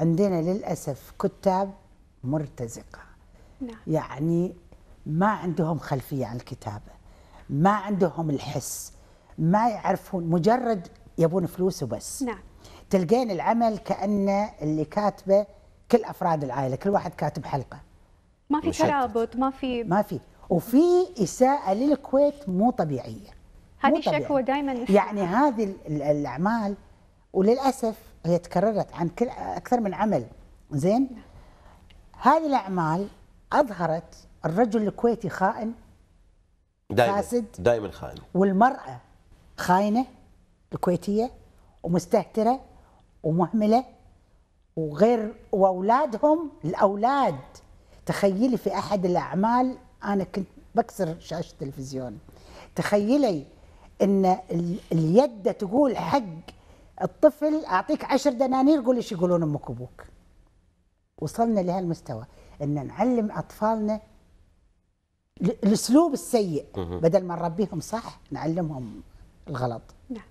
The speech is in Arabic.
عندنا للأسف كتاب مرتزقة نعم. يعني ما عندهم خلفية عن الكتابة ما عندهم الحس ما يعرفون مجرد يبون فلوس وبس نعم. تلقين العمل كأنه اللي كاتبه كل أفراد العائلة كل واحد كاتب حلقة ما في ترابط ما في ما في وفي إساءة للكويت مو طبيعية هذه الشكوى دائما يعني هذه الأعمال وللأسف هي تكررت عن كل اكثر من عمل زين هذه الاعمال اظهرت الرجل الكويتي خائن دائما فاسد دائما خائن والمراه خاينه الكويتيه ومستهتره ومهمله وغير واولادهم الاولاد تخيلي في احد الاعمال انا كنت بكسر شاشه التلفزيون تخيلي ان اليد تقول حق الطفل اعطيك عشر دنانير قول ايش يقولون امك وابوك وصلنا لهالمستوى ان نعلم اطفالنا الاسلوب السيء بدل ما نربيهم صح نعلمهم الغلط نعم.